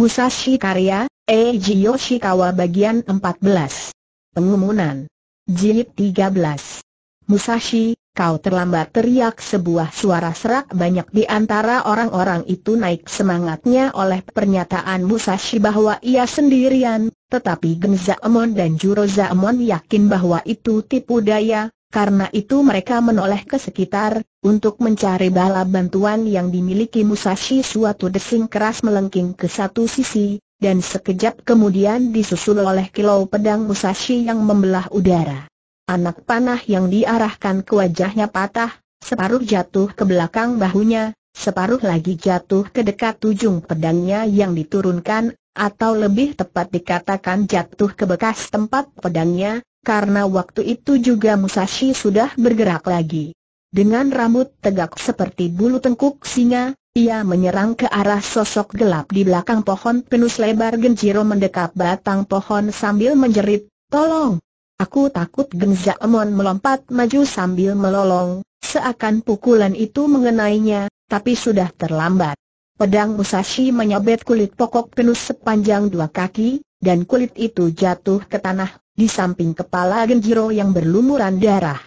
Musashi Karya, Eiji Yoshikawa bagian 14. Pengumuman. Jilid 13. Musashi, kau terlambat teriak sebuah suara serak banyak di antara orang-orang itu naik semangatnya oleh pernyataan Musashi bahwa ia sendirian, tetapi Genzaemon dan Jurozaemon yakin bahwa itu tipu daya, karena itu mereka menoleh ke sekitar, untuk mencari bala bantuan yang dimiliki Musashi suatu desing keras melengking ke satu sisi, dan sekejap kemudian disusul oleh kilau pedang Musashi yang membelah udara. Anak panah yang diarahkan ke wajahnya patah, separuh jatuh ke belakang bahunya, separuh lagi jatuh ke dekat ujung pedangnya yang diturunkan, atau lebih tepat dikatakan jatuh ke bekas tempat pedangnya, karena waktu itu juga Musashi sudah bergerak lagi. Dengan rambut tegak seperti bulu tengkuk singa, ia menyerang ke arah sosok gelap di belakang pohon penus lebar Genjiro mendekap batang pohon sambil menjerit, Tolong! Aku takut Genza Emon melompat maju sambil melolong, seakan pukulan itu mengenainya, tapi sudah terlambat. Pedang Musashi menyabet kulit pokok penus sepanjang dua kaki, dan kulit itu jatuh ke tanah, di samping kepala Genjiro yang berlumuran darah.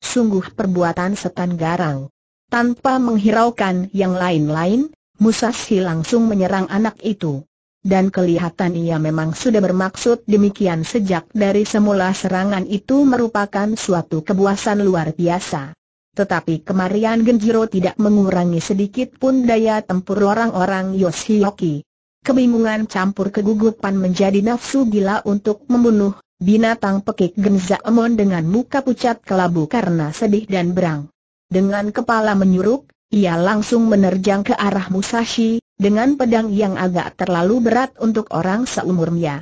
Sungguh perbuatan setan garang. Tanpa menghiraukan yang lain-lain, Musashi langsung menyerang anak itu. Dan kelihatan ia memang sudah bermaksud demikian sejak dari semula serangan itu merupakan suatu kebuasan luar biasa. Tetapi kemarian Genjiro tidak mengurangi sedikit pun daya tempur orang-orang Yoshioki kebingungan campur kegugupan menjadi nafsu gila untuk membunuh, binatang pekik Genza Genzaemon dengan muka pucat kelabu karena sedih dan berang. Dengan kepala menyuruk, ia langsung menerjang ke arah Musashi, dengan pedang yang agak terlalu berat untuk orang seumurnya.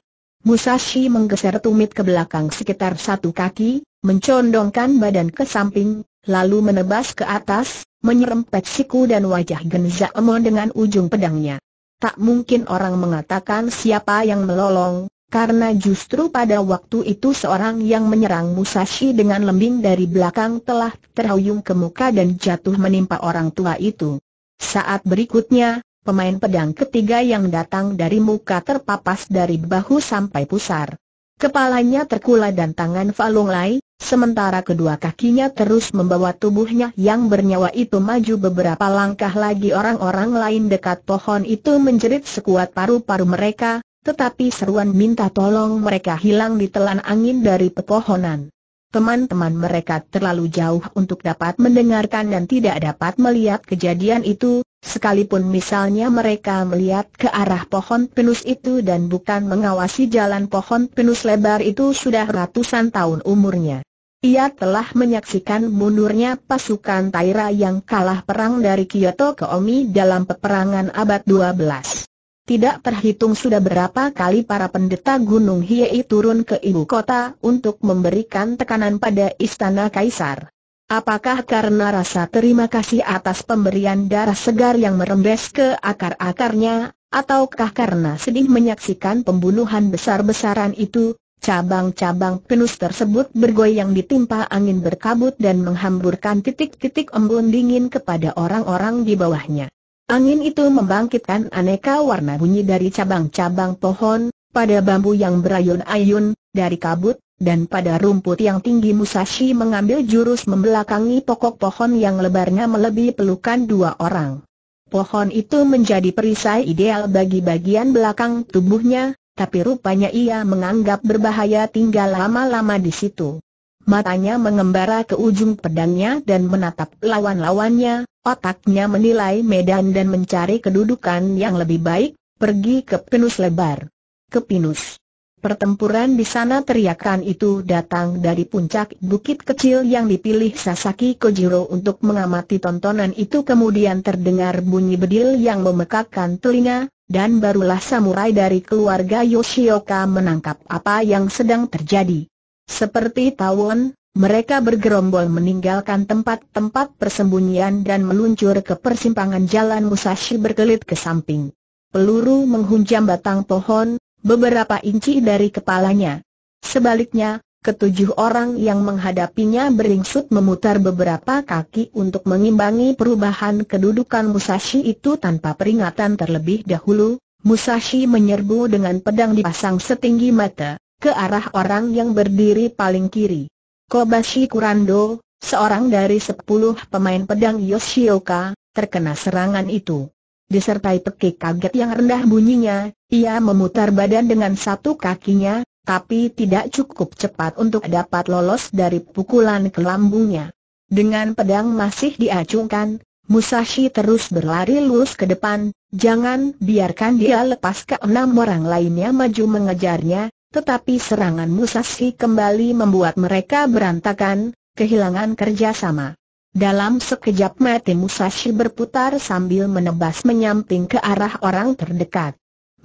Musashi menggeser tumit ke belakang sekitar satu kaki, mencondongkan badan ke samping, lalu menebas ke atas, menyerempet siku dan wajah Genza Genzaemon dengan ujung pedangnya. Tak mungkin orang mengatakan siapa yang melolong, karena justru pada waktu itu seorang yang menyerang Musashi dengan lembing dari belakang telah terhuyung ke muka dan jatuh menimpa orang tua itu. Saat berikutnya, pemain pedang ketiga yang datang dari muka terpapas dari bahu sampai pusar. Kepalanya terkula dan tangan Falung Lai, Sementara kedua kakinya terus membawa tubuhnya yang bernyawa itu maju beberapa langkah lagi orang-orang lain dekat pohon itu menjerit sekuat paru-paru mereka, tetapi seruan minta tolong mereka hilang ditelan angin dari pepohonan. Teman-teman mereka terlalu jauh untuk dapat mendengarkan dan tidak dapat melihat kejadian itu, Sekalipun misalnya mereka melihat ke arah pohon pinus itu dan bukan mengawasi jalan pohon pinus lebar itu sudah ratusan tahun umurnya. Ia telah menyaksikan mundurnya pasukan Taira yang kalah perang dari Kyoto ke Omi dalam peperangan abad 12. Tidak terhitung sudah berapa kali para pendeta Gunung Hiei turun ke ibu kota untuk memberikan tekanan pada istana kaisar. Apakah karena rasa terima kasih atas pemberian darah segar yang merembes ke akar-akarnya, ataukah karena sedih menyaksikan pembunuhan besar-besaran itu, cabang-cabang pinus tersebut bergoyang ditimpa angin berkabut dan menghamburkan titik-titik embun dingin kepada orang-orang di bawahnya. Angin itu membangkitkan aneka warna bunyi dari cabang-cabang pohon, pada bambu yang berayun-ayun, dari kabut, dan pada rumput yang tinggi Musashi mengambil jurus membelakangi pokok pohon yang lebarnya melebihi pelukan dua orang. Pohon itu menjadi perisai ideal bagi bagian belakang tubuhnya, tapi rupanya ia menganggap berbahaya tinggal lama-lama di situ. Matanya mengembara ke ujung pedangnya dan menatap lawan-lawannya, otaknya menilai medan dan mencari kedudukan yang lebih baik, pergi ke pinus lebar. Ke pinus. Pertempuran di sana teriakan itu datang dari puncak bukit kecil yang dipilih Sasaki Kojiro untuk mengamati tontonan itu kemudian terdengar bunyi bedil yang memekakkan telinga, dan barulah samurai dari keluarga Yoshioka menangkap apa yang sedang terjadi. Seperti tawon, mereka bergerombol meninggalkan tempat-tempat persembunyian dan meluncur ke persimpangan jalan Musashi berkelit ke samping. Peluru menghunjam batang pohon, beberapa inci dari kepalanya. Sebaliknya, ketujuh orang yang menghadapinya beringsut memutar beberapa kaki untuk mengimbangi perubahan kedudukan Musashi itu tanpa peringatan terlebih dahulu. Musashi menyerbu dengan pedang dipasang setinggi mata, ke arah orang yang berdiri paling kiri. Kobashi Kurando, seorang dari sepuluh pemain pedang Yoshioka, terkena serangan itu. Disertai pekik kaget yang rendah bunyinya, ia memutar badan dengan satu kakinya, tapi tidak cukup cepat untuk dapat lolos dari pukulan kelambungnya. Dengan pedang masih diacungkan, Musashi terus berlari lurus ke depan, jangan biarkan dia lepas ke enam orang lainnya maju mengejarnya, tetapi serangan Musashi kembali membuat mereka berantakan, kehilangan kerjasama. Dalam sekejap mati, Musashi berputar sambil menebas menyamping ke arah orang terdekat.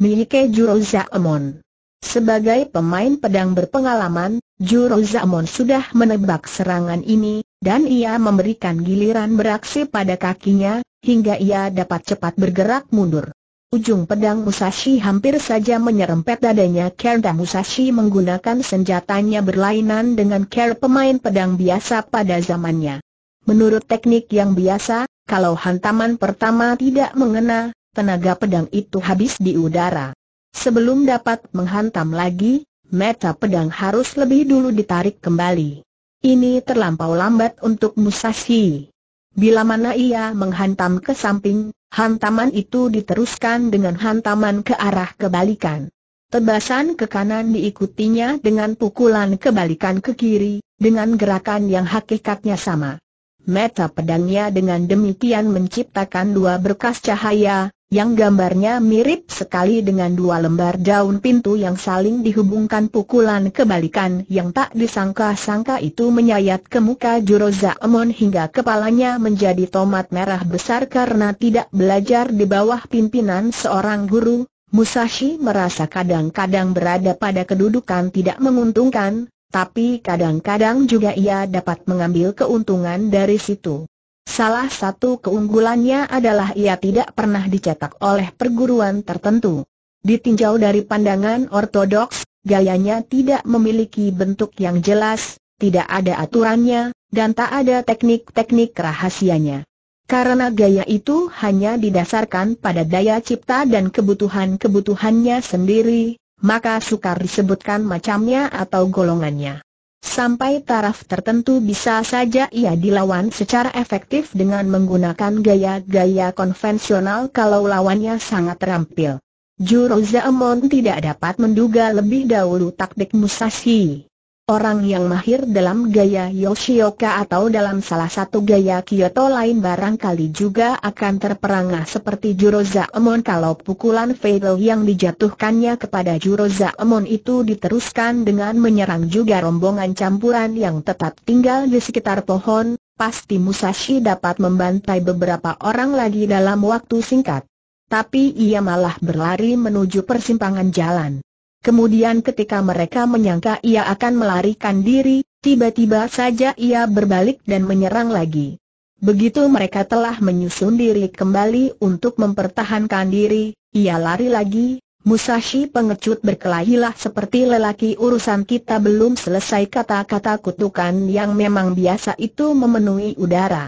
Miike Jurozaemon. Sebagai pemain pedang berpengalaman, Jurozaemon sudah menebak serangan ini, dan ia memberikan giliran beraksi pada kakinya, hingga ia dapat cepat bergerak mundur. Ujung pedang Musashi hampir saja menyerempet dadanya Kerda Musashi menggunakan senjatanya berlainan dengan Ker pemain pedang biasa pada zamannya. Menurut teknik yang biasa, kalau hantaman pertama tidak mengena, tenaga pedang itu habis di udara. Sebelum dapat menghantam lagi, meta pedang harus lebih dulu ditarik kembali. Ini terlampau lambat untuk Musashi. Bila mana ia menghantam ke samping, hantaman itu diteruskan dengan hantaman ke arah kebalikan. Tebasan ke kanan diikutinya dengan pukulan kebalikan ke kiri, dengan gerakan yang hakikatnya sama. Meta pedangnya dengan demikian menciptakan dua berkas cahaya, yang gambarnya mirip sekali dengan dua lembar daun pintu yang saling dihubungkan pukulan kebalikan yang tak disangka-sangka itu menyayat ke muka Juro Zaemon hingga kepalanya menjadi tomat merah besar karena tidak belajar di bawah pimpinan seorang guru. Musashi merasa kadang-kadang berada pada kedudukan tidak menguntungkan, tapi kadang-kadang juga ia dapat mengambil keuntungan dari situ. Salah satu keunggulannya adalah ia tidak pernah dicetak oleh perguruan tertentu. Ditinjau dari pandangan ortodoks, gayanya tidak memiliki bentuk yang jelas, tidak ada aturannya, dan tak ada teknik-teknik rahasianya. Karena gaya itu hanya didasarkan pada daya cipta dan kebutuhan-kebutuhannya sendiri, maka sukar disebutkan macamnya atau golongannya. Sampai taraf tertentu bisa saja ia dilawan secara efektif dengan menggunakan gaya-gaya konvensional kalau lawannya sangat terampil. Juro Zaemon tidak dapat menduga lebih dahulu taktik Musashi. Orang yang mahir dalam gaya Yoshioka atau dalam salah satu gaya Kyoto lain barangkali juga akan terperangah seperti Juroza Jurozaemon kalau pukulan fatal yang dijatuhkannya kepada Juroza Jurozaemon itu diteruskan dengan menyerang juga rombongan campuran yang tetap tinggal di sekitar pohon, pasti Musashi dapat membantai beberapa orang lagi dalam waktu singkat. Tapi ia malah berlari menuju persimpangan jalan. Kemudian ketika mereka menyangka ia akan melarikan diri, tiba-tiba saja ia berbalik dan menyerang lagi. Begitu mereka telah menyusun diri kembali untuk mempertahankan diri, ia lari lagi, Musashi pengecut berkelahilah seperti lelaki urusan kita belum selesai kata-kata kutukan yang memang biasa itu memenuhi udara.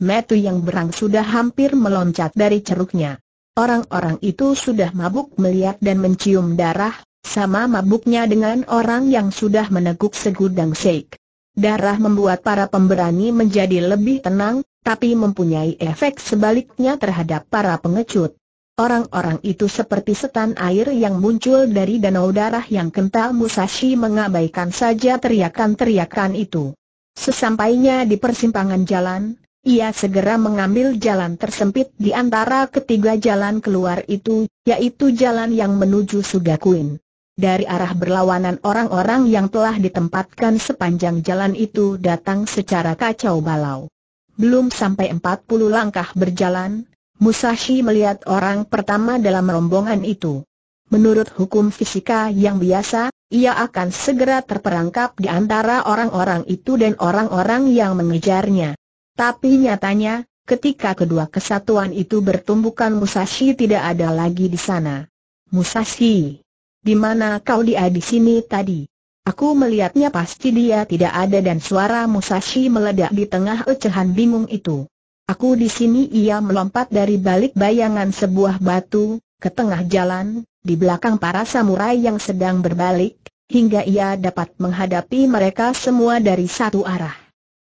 Metu yang berang sudah hampir meloncat dari ceruknya. Orang-orang itu sudah mabuk melihat dan mencium darah, sama mabuknya dengan orang yang sudah meneguk segudang shake. Darah membuat para pemberani menjadi lebih tenang, tapi mempunyai efek sebaliknya terhadap para pengecut. Orang-orang itu seperti setan air yang muncul dari danau darah yang kental Musashi mengabaikan saja teriakan-teriakan itu. Sesampainya di persimpangan jalan, ia segera mengambil jalan tersempit di antara ketiga jalan keluar itu, yaitu jalan yang menuju Sugakuin dari arah berlawanan orang-orang yang telah ditempatkan sepanjang jalan itu datang secara kacau balau. Belum sampai 40 langkah berjalan, Musashi melihat orang pertama dalam rombongan itu. Menurut hukum fisika yang biasa, ia akan segera terperangkap di antara orang-orang itu dan orang-orang yang mengejarnya. Tapi nyatanya, ketika kedua kesatuan itu bertumbukan Musashi tidak ada lagi di sana. Musashi di mana kau dia di sini tadi? Aku melihatnya pasti dia tidak ada dan suara Musashi meledak di tengah ucapan bingung itu. Aku di sini ia melompat dari balik bayangan sebuah batu, ke tengah jalan, di belakang para samurai yang sedang berbalik, hingga ia dapat menghadapi mereka semua dari satu arah.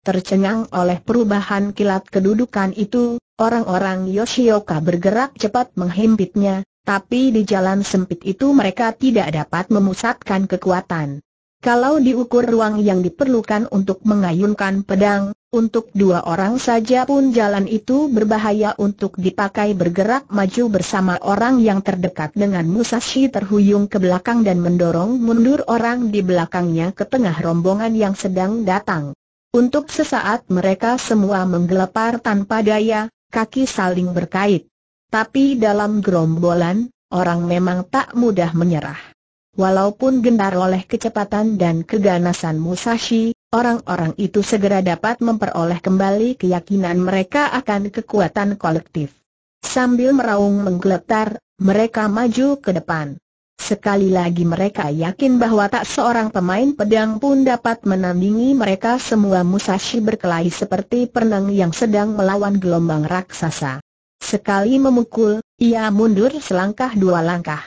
Tercengang oleh perubahan kilat kedudukan itu, orang-orang Yoshioka bergerak cepat menghimpitnya, tapi di jalan sempit itu mereka tidak dapat memusatkan kekuatan. Kalau diukur ruang yang diperlukan untuk mengayunkan pedang, untuk dua orang saja pun jalan itu berbahaya untuk dipakai bergerak maju bersama orang yang terdekat dengan Musashi terhuyung ke belakang dan mendorong mundur orang di belakangnya ke tengah rombongan yang sedang datang. Untuk sesaat mereka semua menggelepar tanpa daya, kaki saling berkait. Tapi dalam gerombolan, orang memang tak mudah menyerah. Walaupun gentar oleh kecepatan dan keganasan Musashi, orang-orang itu segera dapat memperoleh kembali keyakinan mereka akan kekuatan kolektif. Sambil meraung menggeletar, mereka maju ke depan. Sekali lagi mereka yakin bahwa tak seorang pemain pedang pun dapat menandingi mereka semua Musashi berkelahi seperti perenang yang sedang melawan gelombang raksasa. Sekali memukul, ia mundur selangkah dua langkah.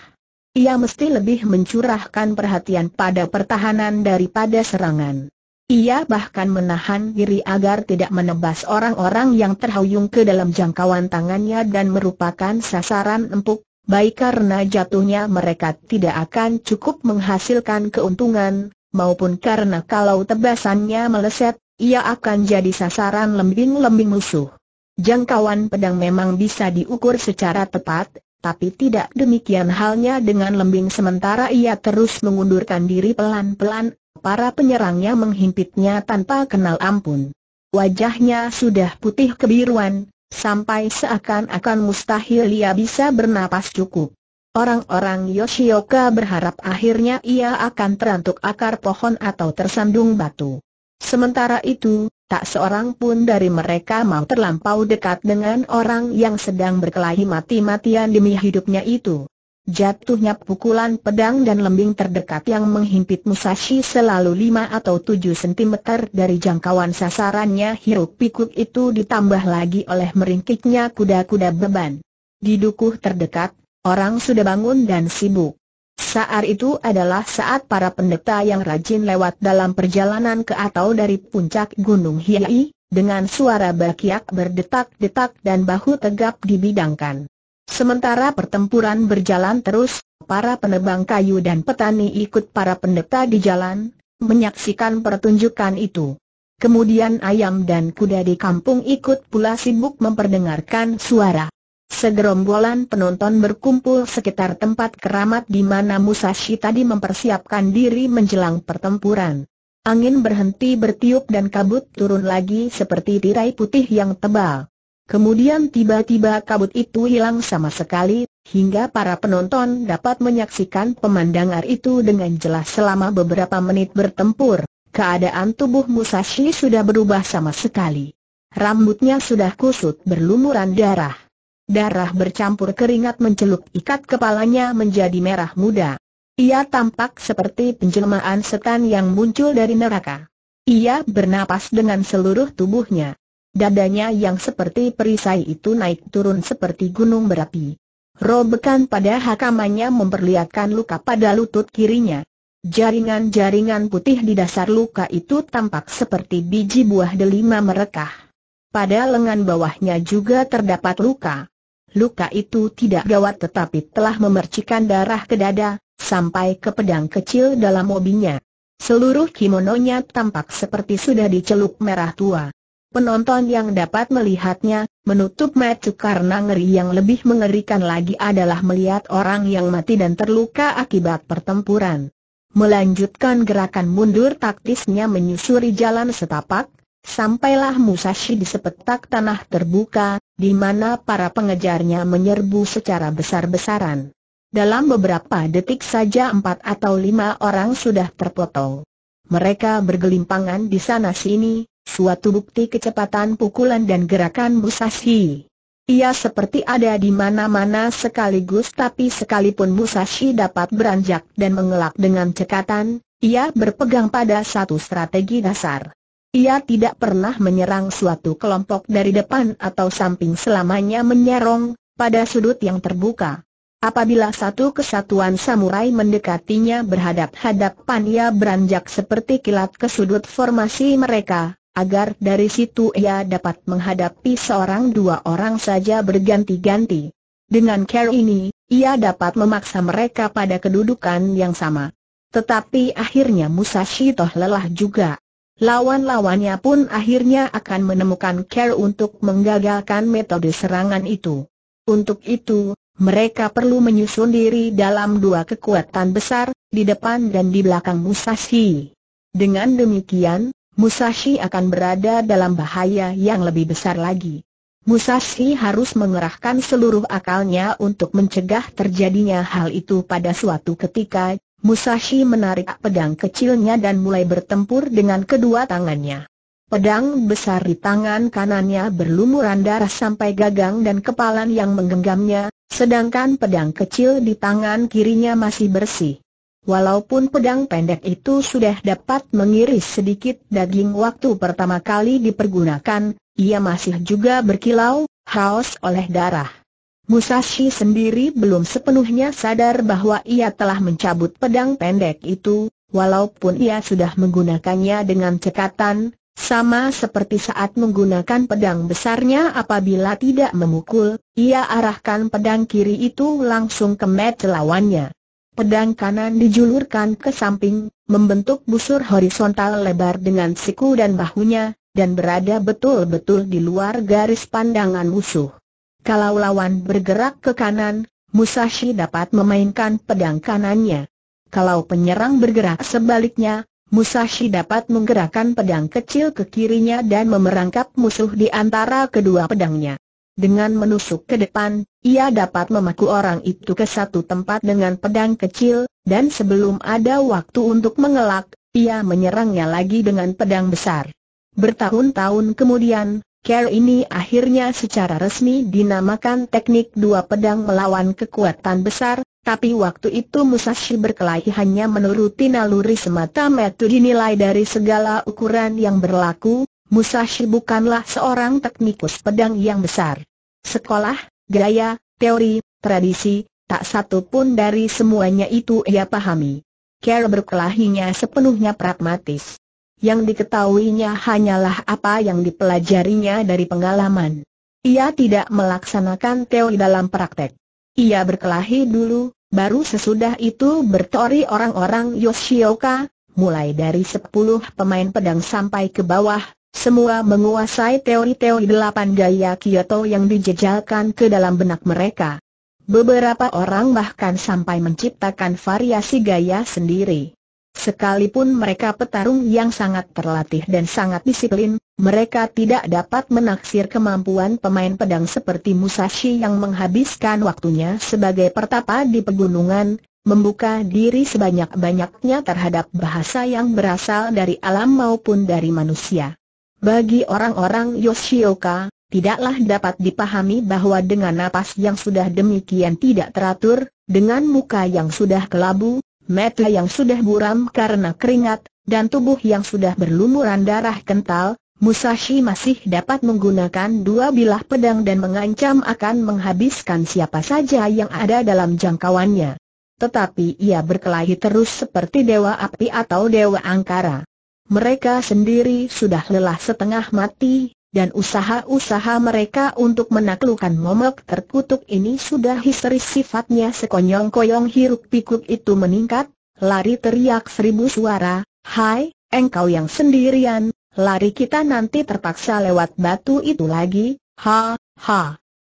Ia mesti lebih mencurahkan perhatian pada pertahanan daripada serangan. Ia bahkan menahan diri agar tidak menebas orang-orang yang terhuyung ke dalam jangkauan tangannya dan merupakan sasaran empuk, baik karena jatuhnya mereka tidak akan cukup menghasilkan keuntungan, maupun karena kalau tebasannya meleset, ia akan jadi sasaran lembing-lembing musuh. Jangkauan pedang memang bisa diukur secara tepat, tapi tidak demikian halnya dengan lembing sementara ia terus mengundurkan diri pelan-pelan, para penyerangnya menghimpitnya tanpa kenal ampun. Wajahnya sudah putih kebiruan, sampai seakan-akan mustahil ia bisa bernapas cukup. Orang-orang Yoshioka berharap akhirnya ia akan terantuk akar pohon atau tersandung batu. Sementara itu, Tak seorang pun dari mereka mau terlampau dekat dengan orang yang sedang berkelahi mati-matian demi hidupnya itu. Jatuhnya pukulan pedang dan lembing terdekat yang menghimpit Musashi selalu lima atau tujuh sentimeter dari jangkauan sasarannya hiruk pikuk itu ditambah lagi oleh meringkiknya kuda-kuda beban. Di dukuh terdekat, orang sudah bangun dan sibuk. Saat itu adalah saat para pendeta yang rajin lewat dalam perjalanan ke atau dari puncak Gunung Hiai, dengan suara bakiak berdetak-detak dan bahu tegap dibidangkan. Sementara pertempuran berjalan terus, para penebang kayu dan petani ikut para pendeta di jalan, menyaksikan pertunjukan itu. Kemudian ayam dan kuda di kampung ikut pula sibuk memperdengarkan suara Segerombolan penonton berkumpul sekitar tempat keramat di mana Musashi tadi mempersiapkan diri menjelang pertempuran. Angin berhenti bertiup dan kabut turun lagi seperti tirai putih yang tebal. Kemudian tiba-tiba kabut itu hilang sama sekali, hingga para penonton dapat menyaksikan pemandangan itu dengan jelas selama beberapa menit bertempur. Keadaan tubuh Musashi sudah berubah sama sekali. Rambutnya sudah kusut berlumuran darah. Darah bercampur keringat mencelup ikat kepalanya menjadi merah muda. Ia tampak seperti penjelmaan setan yang muncul dari neraka. Ia bernapas dengan seluruh tubuhnya. Dadanya yang seperti perisai itu naik turun seperti gunung berapi. Robekan pada hakamannya memperlihatkan luka pada lutut kirinya. Jaringan-jaringan putih di dasar luka itu tampak seperti biji buah delima merekah. Pada lengan bawahnya juga terdapat luka luka itu tidak gawat tetapi telah memercikan darah ke dada, sampai ke pedang kecil dalam mobinya. Seluruh kimononya tampak seperti sudah dicelup merah tua. Penonton yang dapat melihatnya, menutup mata karena ngeri yang lebih mengerikan lagi adalah melihat orang yang mati dan terluka akibat pertempuran. Melanjutkan gerakan mundur taktisnya menyusuri jalan setapak, sampailah Musashi di sepetak tanah terbuka, di mana para pengejarnya menyerbu secara besar-besaran. Dalam beberapa detik saja empat atau lima orang sudah terpotong. Mereka bergelimpangan di sana-sini, suatu bukti kecepatan pukulan dan gerakan Musashi. Ia seperti ada di mana-mana sekaligus tapi sekalipun Musashi dapat beranjak dan mengelak dengan cekatan, ia berpegang pada satu strategi dasar. Ia tidak pernah menyerang suatu kelompok dari depan atau samping selamanya menyerong, pada sudut yang terbuka. Apabila satu kesatuan samurai mendekatinya berhadap-hadapan ia beranjak seperti kilat ke sudut formasi mereka, agar dari situ ia dapat menghadapi seorang dua orang saja berganti-ganti. Dengan cara ini, ia dapat memaksa mereka pada kedudukan yang sama. Tetapi akhirnya Musashi toh lelah juga. Lawan-lawannya pun akhirnya akan menemukan care untuk menggagalkan metode serangan itu. Untuk itu, mereka perlu menyusun diri dalam dua kekuatan besar, di depan dan di belakang Musashi. Dengan demikian, Musashi akan berada dalam bahaya yang lebih besar lagi. Musashi harus mengerahkan seluruh akalnya untuk mencegah terjadinya hal itu pada suatu ketika, Musashi menarik pedang kecilnya dan mulai bertempur dengan kedua tangannya. Pedang besar di tangan kanannya berlumuran darah sampai gagang dan kepalan yang menggenggamnya, sedangkan pedang kecil di tangan kirinya masih bersih. Walaupun pedang pendek itu sudah dapat mengiris sedikit daging waktu pertama kali dipergunakan, ia masih juga berkilau, haus oleh darah. Musashi sendiri belum sepenuhnya sadar bahwa ia telah mencabut pedang pendek itu, walaupun ia sudah menggunakannya dengan cekatan, sama seperti saat menggunakan pedang besarnya apabila tidak memukul, ia arahkan pedang kiri itu langsung ke mata lawannya. Pedang kanan dijulurkan ke samping, membentuk busur horizontal lebar dengan siku dan bahunya, dan berada betul-betul di luar garis pandangan musuh. Kalau lawan bergerak ke kanan, Musashi dapat memainkan pedang kanannya. Kalau penyerang bergerak sebaliknya, Musashi dapat menggerakkan pedang kecil ke kirinya dan memerangkap musuh di antara kedua pedangnya. Dengan menusuk ke depan, ia dapat memaku orang itu ke satu tempat dengan pedang kecil, dan sebelum ada waktu untuk mengelak, ia menyerangnya lagi dengan pedang besar. Bertahun-tahun kemudian, Care ini akhirnya secara resmi dinamakan teknik dua pedang melawan kekuatan besar, tapi waktu itu Musashi berkelahi hanya menuruti naluri semata metu dinilai dari segala ukuran yang berlaku, Musashi bukanlah seorang teknikus pedang yang besar. Sekolah, gaya, teori, tradisi, tak satu pun dari semuanya itu ia pahami. Care berkelahinya sepenuhnya pragmatis yang diketahuinya hanyalah apa yang dipelajarinya dari pengalaman. Ia tidak melaksanakan teori dalam praktek. Ia berkelahi dulu, baru sesudah itu berteori orang-orang Yoshioka, mulai dari 10 pemain pedang sampai ke bawah, semua menguasai teori-teori delapan gaya Kyoto yang dijejalkan ke dalam benak mereka. Beberapa orang bahkan sampai menciptakan variasi gaya sendiri. Sekalipun mereka petarung yang sangat terlatih dan sangat disiplin, mereka tidak dapat menaksir kemampuan pemain pedang seperti Musashi yang menghabiskan waktunya sebagai pertapa di pegunungan, membuka diri sebanyak-banyaknya terhadap bahasa yang berasal dari alam maupun dari manusia. Bagi orang-orang Yoshioka, tidaklah dapat dipahami bahwa dengan napas yang sudah demikian tidak teratur, dengan muka yang sudah kelabu, mata yang sudah buram karena keringat, dan tubuh yang sudah berlumuran darah kental, Musashi masih dapat menggunakan dua bilah pedang dan mengancam akan menghabiskan siapa saja yang ada dalam jangkauannya. Tetapi ia berkelahi terus seperti dewa api atau dewa angkara. Mereka sendiri sudah lelah setengah mati, dan usaha-usaha mereka untuk menaklukkan momok terkutuk ini sudah histeris sifatnya sekonyong-konyong hiruk pikuk itu meningkat, lari teriak seribu suara, Hai, engkau yang sendirian, lari kita nanti terpaksa lewat batu itu lagi, ha, ha.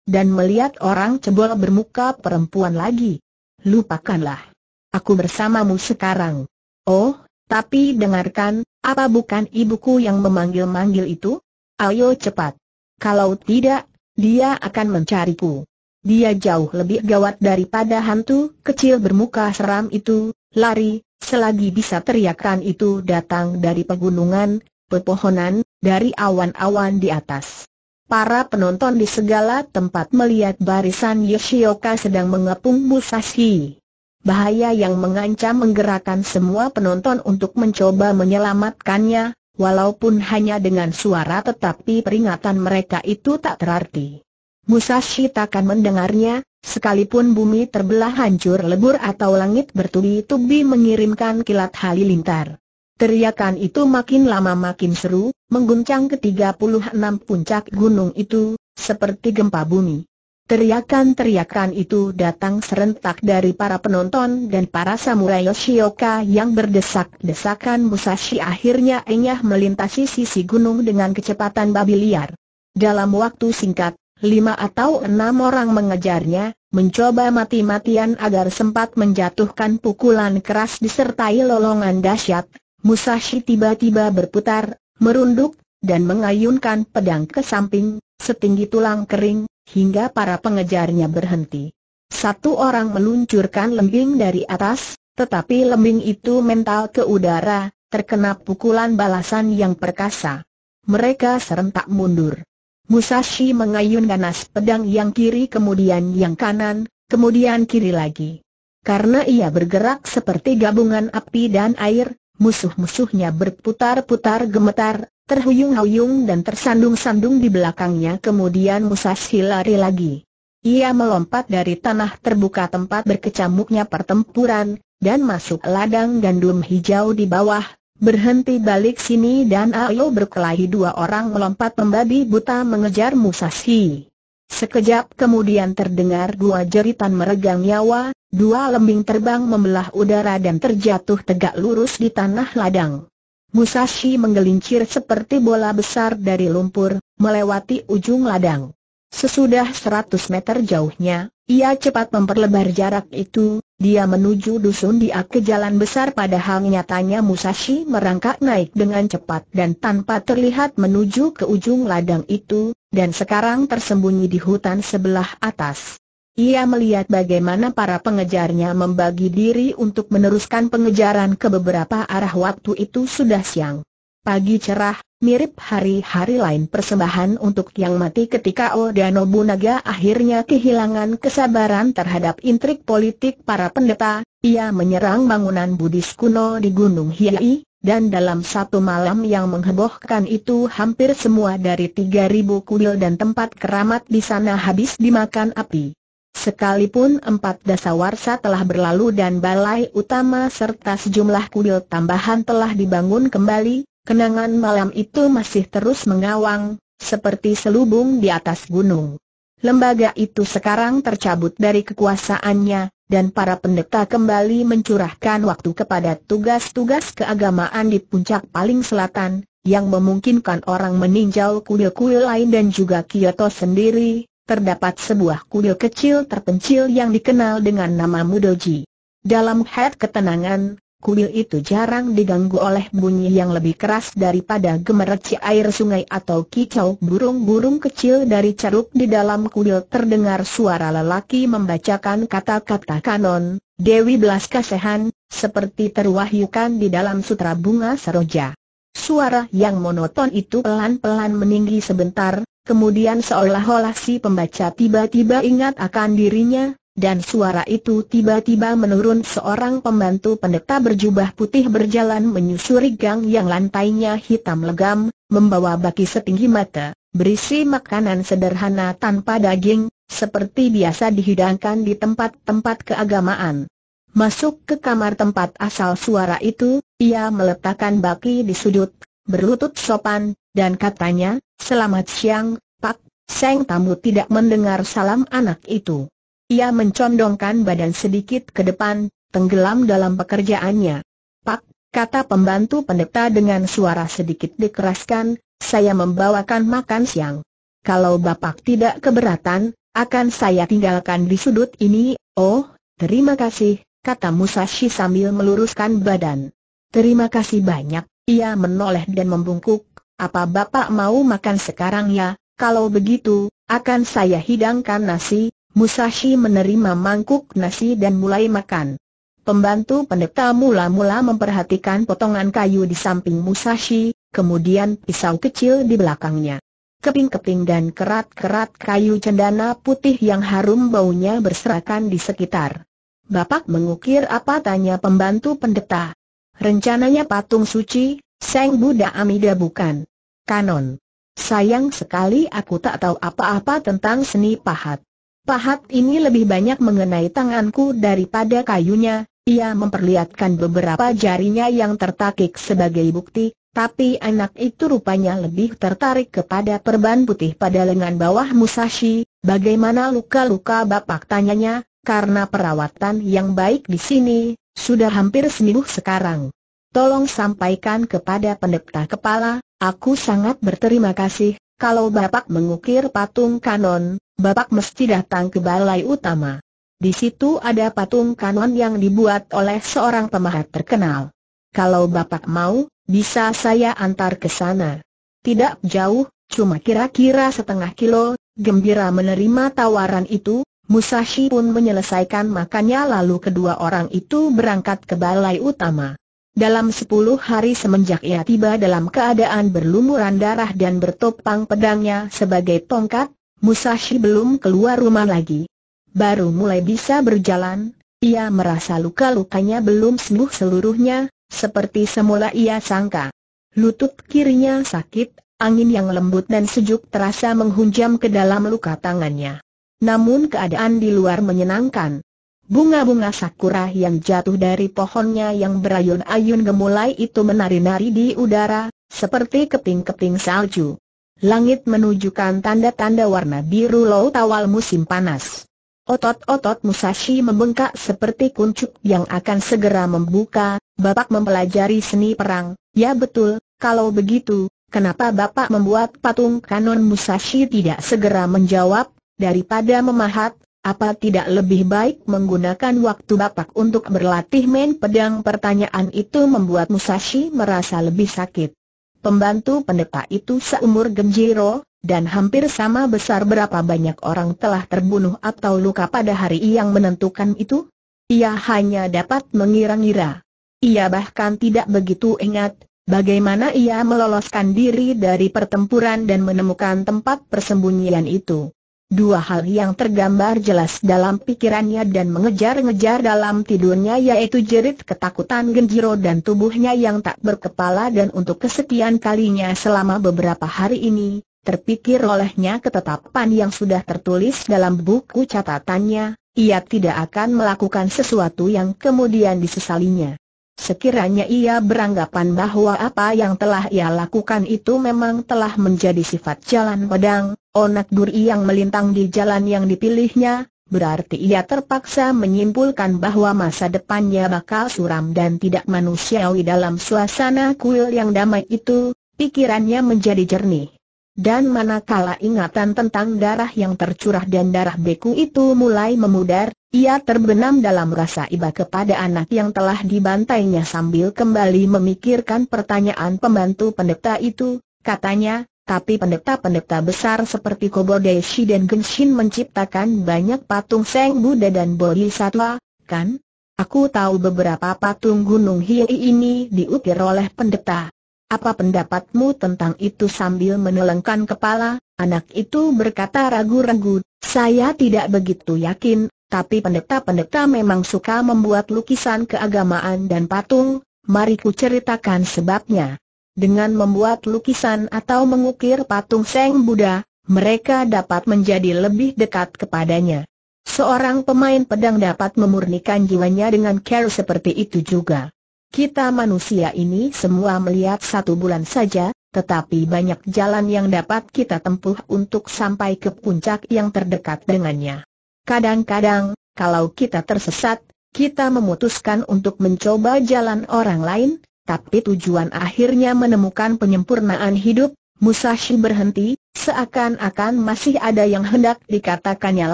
Dan melihat orang cebol bermuka perempuan lagi. Lupakanlah. Aku bersamamu sekarang. Oh, tapi dengarkan, apa bukan ibuku yang memanggil-manggil itu? Ayo cepat. Kalau tidak, dia akan mencariku. Dia jauh lebih gawat daripada hantu kecil bermuka seram itu, lari, selagi bisa teriakan itu datang dari pegunungan, pepohonan, dari awan-awan di atas. Para penonton di segala tempat melihat barisan Yoshioka sedang mengepung Musashi. Bahaya yang mengancam menggerakkan semua penonton untuk mencoba menyelamatkannya, walaupun hanya dengan suara tetapi peringatan mereka itu tak terarti. Musashi takkan mendengarnya, sekalipun bumi terbelah hancur lebur atau langit bertubi-tubi mengirimkan kilat halilintar. Teriakan itu makin lama makin seru, mengguncang ke-36 puncak gunung itu, seperti gempa bumi. Teriakan-teriakan itu datang serentak dari para penonton dan para samurai Yoshioka yang berdesak-desakan Musashi akhirnya enyah melintasi sisi gunung dengan kecepatan babi liar. Dalam waktu singkat, lima atau enam orang mengejarnya, mencoba mati-matian agar sempat menjatuhkan pukulan keras disertai lolongan dahsyat. Musashi tiba-tiba berputar, merunduk, dan mengayunkan pedang ke samping, setinggi tulang kering, hingga para pengejarnya berhenti. Satu orang meluncurkan lembing dari atas, tetapi lembing itu mental ke udara, terkena pukulan balasan yang perkasa. Mereka serentak mundur. Musashi mengayun ganas pedang yang kiri kemudian yang kanan, kemudian kiri lagi. Karena ia bergerak seperti gabungan api dan air, musuh-musuhnya berputar-putar gemetar, terhuyung-huyung dan tersandung-sandung di belakangnya kemudian Musashi lari lagi. Ia melompat dari tanah terbuka tempat berkecamuknya pertempuran, dan masuk ladang gandum hijau di bawah, berhenti balik sini dan ayo berkelahi dua orang melompat membabi buta mengejar Musashi. Sekejap kemudian terdengar dua jeritan meregang nyawa, dua lembing terbang membelah udara dan terjatuh tegak lurus di tanah ladang. Musashi menggelincir seperti bola besar dari lumpur, melewati ujung ladang. Sesudah 100 meter jauhnya, ia cepat memperlebar jarak itu, dia menuju dusun dia ke jalan besar padahal nyatanya Musashi merangkak naik dengan cepat dan tanpa terlihat menuju ke ujung ladang itu, dan sekarang tersembunyi di hutan sebelah atas. Ia melihat bagaimana para pengejarnya membagi diri untuk meneruskan pengejaran ke beberapa arah waktu itu sudah siang. Pagi cerah, mirip hari-hari lain persembahan untuk yang mati ketika Oda Nobunaga akhirnya kehilangan kesabaran terhadap intrik politik para pendeta, ia menyerang bangunan Buddhis kuno di Gunung Hiai, dan dalam satu malam yang menghebohkan itu hampir semua dari 3.000 kuil dan tempat keramat di sana habis dimakan api. Sekalipun empat dasawarsa telah berlalu dan balai utama serta sejumlah kuil tambahan telah dibangun kembali, kenangan malam itu masih terus mengawang, seperti selubung di atas gunung. Lembaga itu sekarang tercabut dari kekuasaannya, dan para pendeta kembali mencurahkan waktu kepada tugas-tugas keagamaan di puncak paling selatan, yang memungkinkan orang meninjau kuil-kuil lain dan juga Kyoto sendiri, terdapat sebuah kuil kecil terpencil yang dikenal dengan nama Mudoji. Dalam head ketenangan, kuil itu jarang diganggu oleh bunyi yang lebih keras daripada gemerci air sungai atau kicau burung-burung kecil dari ceruk di dalam kuil terdengar suara lelaki membacakan kata-kata kanon, Dewi Belas Kasihan, seperti terwahyukan di dalam sutra bunga seroja. Suara yang monoton itu pelan-pelan meninggi sebentar, Kemudian seolah-olah si pembaca tiba-tiba ingat akan dirinya, dan suara itu tiba-tiba menurun seorang pembantu pendeta berjubah putih berjalan menyusuri gang yang lantainya hitam legam, membawa baki setinggi mata, berisi makanan sederhana tanpa daging, seperti biasa dihidangkan di tempat-tempat keagamaan. Masuk ke kamar tempat asal suara itu, ia meletakkan baki di sudut, berlutut sopan, dan katanya, Selamat siang, Pak, Seng tamu tidak mendengar salam anak itu. Ia mencondongkan badan sedikit ke depan, tenggelam dalam pekerjaannya. Pak, kata pembantu pendeta dengan suara sedikit dikeraskan, saya membawakan makan siang. Kalau Bapak tidak keberatan, akan saya tinggalkan di sudut ini, oh, terima kasih, kata Musashi sambil meluruskan badan. Terima kasih banyak, ia menoleh dan membungkuk, apa bapak mau makan sekarang ya, kalau begitu, akan saya hidangkan nasi, Musashi menerima mangkuk nasi dan mulai makan. Pembantu pendeta mula-mula memperhatikan potongan kayu di samping Musashi, kemudian pisau kecil di belakangnya. Keping-keping dan kerat-kerat kayu cendana putih yang harum baunya berserakan di sekitar. Bapak mengukir apa tanya pembantu pendeta. Rencananya patung suci, Seng Buddha Amida bukan. Kanon. Sayang sekali aku tak tahu apa-apa tentang seni pahat. Pahat ini lebih banyak mengenai tanganku daripada kayunya, ia memperlihatkan beberapa jarinya yang tertakik sebagai bukti, tapi anak itu rupanya lebih tertarik kepada perban putih pada lengan bawah Musashi, bagaimana luka-luka bapak tanyanya, karena perawatan yang baik di sini, sudah hampir seminggu sekarang. Tolong sampaikan kepada pendeta kepala, aku sangat berterima kasih, kalau Bapak mengukir patung kanon, Bapak mesti datang ke balai utama. Di situ ada patung kanon yang dibuat oleh seorang pemahat terkenal. Kalau Bapak mau, bisa saya antar ke sana. Tidak jauh, cuma kira-kira setengah kilo, gembira menerima tawaran itu, Musashi pun menyelesaikan makannya lalu kedua orang itu berangkat ke balai utama. Dalam sepuluh hari semenjak ia tiba dalam keadaan berlumuran darah dan bertopang pedangnya sebagai tongkat, Musashi belum keluar rumah lagi. Baru mulai bisa berjalan, ia merasa luka-lukanya belum sembuh seluruhnya, seperti semula ia sangka. Lutut kirinya sakit, angin yang lembut dan sejuk terasa menghunjam ke dalam luka tangannya namun keadaan di luar menyenangkan. Bunga-bunga sakura yang jatuh dari pohonnya yang berayun-ayun gemulai itu menari-nari di udara, seperti keping-keping salju. Langit menunjukkan tanda-tanda warna biru laut awal musim panas. Otot-otot Musashi membengkak seperti kuncup yang akan segera membuka, Bapak mempelajari seni perang, ya betul, kalau begitu, kenapa Bapak membuat patung kanon Musashi tidak segera menjawab, Daripada memahat, apa tidak lebih baik menggunakan waktu Bapak untuk berlatih main pedang? Pertanyaan itu membuat Musashi merasa lebih sakit. Pembantu pendeta itu seumur Genjiro, dan hampir sama besar berapa banyak orang telah terbunuh atau luka pada hari yang menentukan itu? Ia hanya dapat mengira-ngira. Ia bahkan tidak begitu ingat, bagaimana ia meloloskan diri dari pertempuran dan menemukan tempat persembunyian itu. Dua hal yang tergambar jelas dalam pikirannya dan mengejar-ngejar dalam tidurnya yaitu jerit ketakutan Genjiro dan tubuhnya yang tak berkepala dan untuk kesekian kalinya selama beberapa hari ini, terpikir olehnya ketetapan yang sudah tertulis dalam buku catatannya, ia tidak akan melakukan sesuatu yang kemudian disesalinya. Sekiranya ia beranggapan bahwa apa yang telah ia lakukan itu memang telah menjadi sifat jalan pedang, onak duri yang melintang di jalan yang dipilihnya, berarti ia terpaksa menyimpulkan bahwa masa depannya bakal suram dan tidak manusiawi dalam suasana kuil yang damai itu, pikirannya menjadi jernih. Dan manakala ingatan tentang darah yang tercurah dan darah beku itu mulai memudar, ia terbenam dalam rasa iba kepada anak yang telah dibantainya sambil kembali memikirkan pertanyaan pembantu pendeta itu, katanya, tapi pendeta-pendeta besar seperti Kobodeshi dan Genshin menciptakan banyak patung Seng Buddha dan Bodhisattva, kan? Aku tahu beberapa patung Gunung Hiei ini diukir oleh pendeta. Apa pendapatmu tentang itu sambil menelengkan kepala, anak itu berkata ragu-ragu, saya tidak begitu yakin, tapi pendeta-pendeta memang suka membuat lukisan keagamaan dan patung, mari ku ceritakan sebabnya. Dengan membuat lukisan atau mengukir patung Seng Buddha, mereka dapat menjadi lebih dekat kepadanya. Seorang pemain pedang dapat memurnikan jiwanya dengan care seperti itu juga. Kita manusia ini semua melihat satu bulan saja, tetapi banyak jalan yang dapat kita tempuh untuk sampai ke puncak yang terdekat dengannya. Kadang-kadang, kalau kita tersesat, kita memutuskan untuk mencoba jalan orang lain, tapi tujuan akhirnya menemukan penyempurnaan hidup, Musashi berhenti, seakan-akan masih ada yang hendak dikatakannya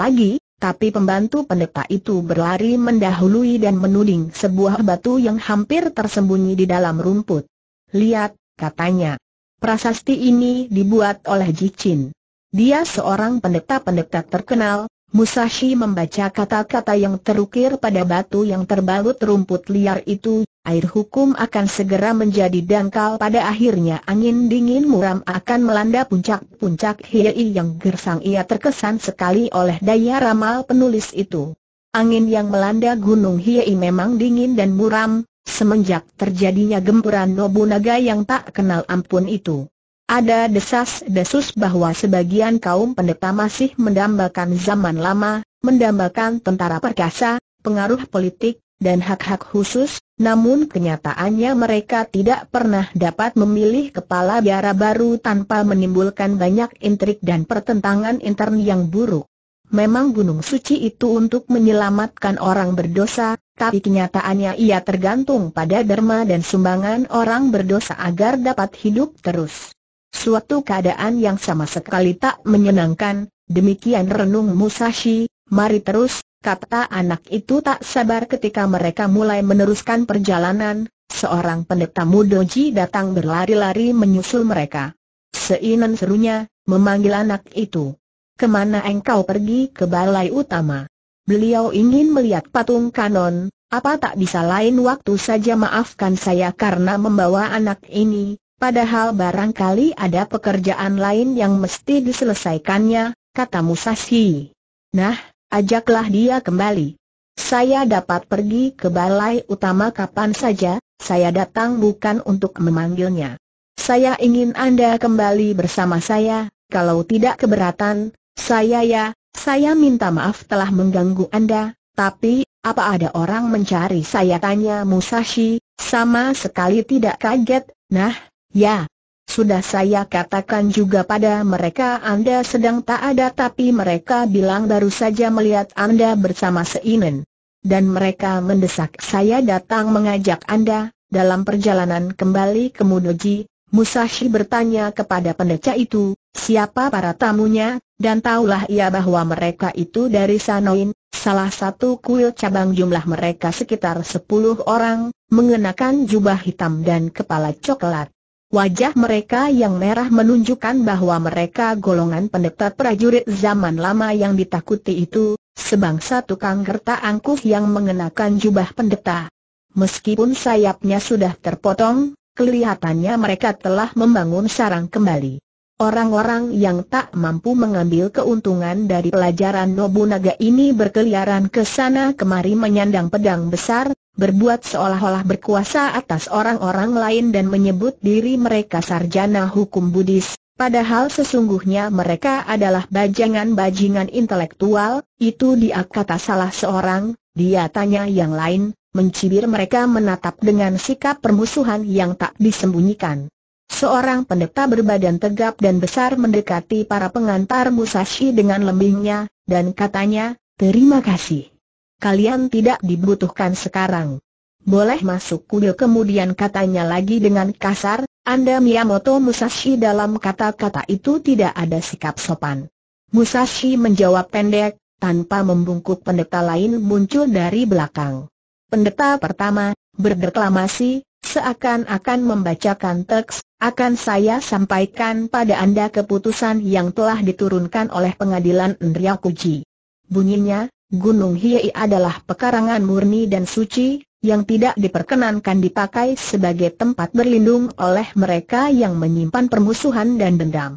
lagi, tapi pembantu pendeta itu berlari mendahului dan menuding sebuah batu yang hampir tersembunyi di dalam rumput. Lihat, katanya. Prasasti ini dibuat oleh Jichin. Dia seorang pendeta-pendeta terkenal, Musashi membaca kata-kata yang terukir pada batu yang terbalut rumput liar itu, air hukum akan segera menjadi dangkal pada akhirnya angin dingin muram akan melanda puncak-puncak Hiei yang gersang ia terkesan sekali oleh daya ramal penulis itu. Angin yang melanda gunung Hiei memang dingin dan muram, semenjak terjadinya gempuran Nobunaga yang tak kenal ampun itu. Ada desas-desus bahwa sebagian kaum pendeta masih mendambakan zaman lama, mendambakan tentara perkasa, pengaruh politik, dan hak-hak khusus, namun kenyataannya mereka tidak pernah dapat memilih kepala biara baru tanpa menimbulkan banyak intrik dan pertentangan intern yang buruk. Memang Gunung Suci itu untuk menyelamatkan orang berdosa, tapi kenyataannya ia tergantung pada derma dan sumbangan orang berdosa agar dapat hidup terus. Suatu keadaan yang sama sekali tak menyenangkan, demikian renung Musashi, mari terus, kata anak itu tak sabar ketika mereka mulai meneruskan perjalanan, seorang pendeta Mudoji datang berlari-lari menyusul mereka. Seinan serunya, memanggil anak itu. Kemana engkau pergi ke balai utama? Beliau ingin melihat patung kanon, apa tak bisa lain waktu saja maafkan saya karena membawa anak ini, Padahal barangkali ada pekerjaan lain yang mesti diselesaikannya, kata Musashi. Nah, ajaklah dia kembali. Saya dapat pergi ke balai utama kapan saja, saya datang bukan untuk memanggilnya. Saya ingin Anda kembali bersama saya, kalau tidak keberatan, saya ya, saya minta maaf telah mengganggu Anda, tapi, apa ada orang mencari saya tanya Musashi, sama sekali tidak kaget, nah, Ya, sudah saya katakan juga pada mereka Anda sedang tak ada tapi mereka bilang baru saja melihat Anda bersama Seinen. Dan mereka mendesak saya datang mengajak Anda, dalam perjalanan kembali ke Munoji, Musashi bertanya kepada pendeta itu, siapa para tamunya, dan tahulah ia bahwa mereka itu dari Sanoin, salah satu kuil cabang jumlah mereka sekitar 10 orang, mengenakan jubah hitam dan kepala coklat. Wajah mereka yang merah menunjukkan bahwa mereka golongan pendeta prajurit zaman lama yang ditakuti itu, sebangsa tukang kerta angkuh yang mengenakan jubah pendeta. Meskipun sayapnya sudah terpotong, kelihatannya mereka telah membangun sarang kembali. Orang-orang yang tak mampu mengambil keuntungan dari pelajaran Nobunaga ini berkeliaran ke sana kemari menyandang pedang besar, berbuat seolah-olah berkuasa atas orang-orang lain dan menyebut diri mereka sarjana hukum Buddhis, padahal sesungguhnya mereka adalah bajangan-bajingan intelektual, itu dia kata salah seorang, dia tanya yang lain, mencibir mereka menatap dengan sikap permusuhan yang tak disembunyikan. Seorang pendeta berbadan tegap dan besar mendekati para pengantar Musashi dengan lembingnya, dan katanya, terima kasih kalian tidak dibutuhkan sekarang. Boleh masuk kuil kemudian katanya lagi dengan kasar, Anda Miyamoto Musashi dalam kata-kata itu tidak ada sikap sopan. Musashi menjawab pendek, tanpa membungkuk pendeta lain muncul dari belakang. Pendeta pertama, berdeklamasi, seakan-akan membacakan teks, akan saya sampaikan pada Anda keputusan yang telah diturunkan oleh pengadilan Nriakuji. Bunyinya, Gunung Hiei adalah pekarangan murni dan suci, yang tidak diperkenankan dipakai sebagai tempat berlindung oleh mereka yang menyimpan permusuhan dan dendam.